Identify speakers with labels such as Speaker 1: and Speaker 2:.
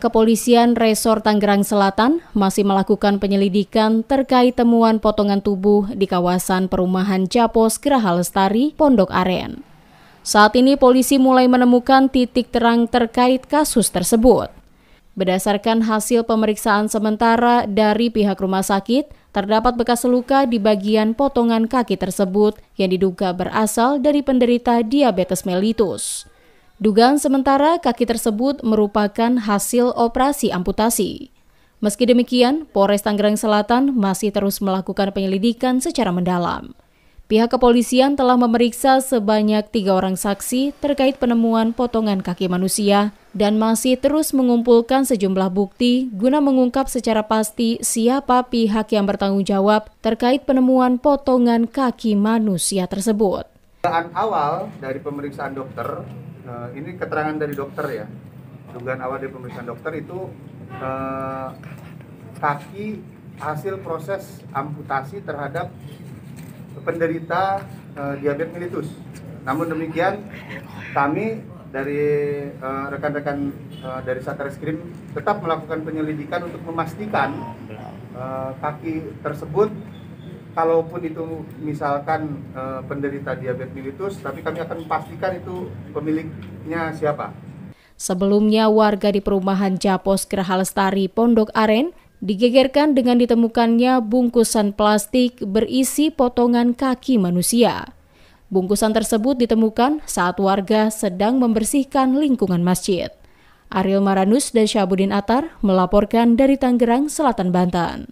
Speaker 1: Kepolisian Resor Tangerang Selatan masih melakukan penyelidikan terkait temuan potongan tubuh di kawasan perumahan Capos Geraha Lestari, Pondok Aren. Saat ini polisi mulai menemukan titik terang terkait kasus tersebut. Berdasarkan hasil pemeriksaan sementara dari pihak rumah sakit, terdapat bekas luka di bagian potongan kaki tersebut yang diduga berasal dari penderita diabetes mellitus. Dugaan sementara kaki tersebut merupakan hasil operasi amputasi. Meski demikian, Polres Tangerang Selatan masih terus melakukan penyelidikan secara mendalam. Pihak kepolisian telah memeriksa sebanyak tiga orang saksi terkait penemuan potongan kaki manusia dan masih terus mengumpulkan sejumlah bukti guna mengungkap secara pasti siapa pihak yang bertanggung jawab terkait penemuan potongan kaki manusia tersebut.
Speaker 2: Awal dari pemeriksaan dokter, uh, ini keterangan dari dokter ya dugaan awal dari pemeriksaan dokter itu uh, kaki hasil proses amputasi terhadap penderita uh, diabetes mellitus. Namun demikian kami dari rekan-rekan uh, uh, dari Satreskrim tetap melakukan penyelidikan untuk memastikan uh, kaki tersebut kalaupun itu misalkan e, penderita diabetes mellitus, tapi kami akan pastikan itu pemiliknya siapa.
Speaker 1: Sebelumnya warga di perumahan Japos Gerhalstari Pondok Aren digegerkan dengan ditemukannya bungkusan plastik berisi potongan kaki manusia. Bungkusan tersebut ditemukan saat warga sedang membersihkan lingkungan masjid. Ariel Maranus dan Syabudin Atar melaporkan dari Tangerang, Selatan, Banten.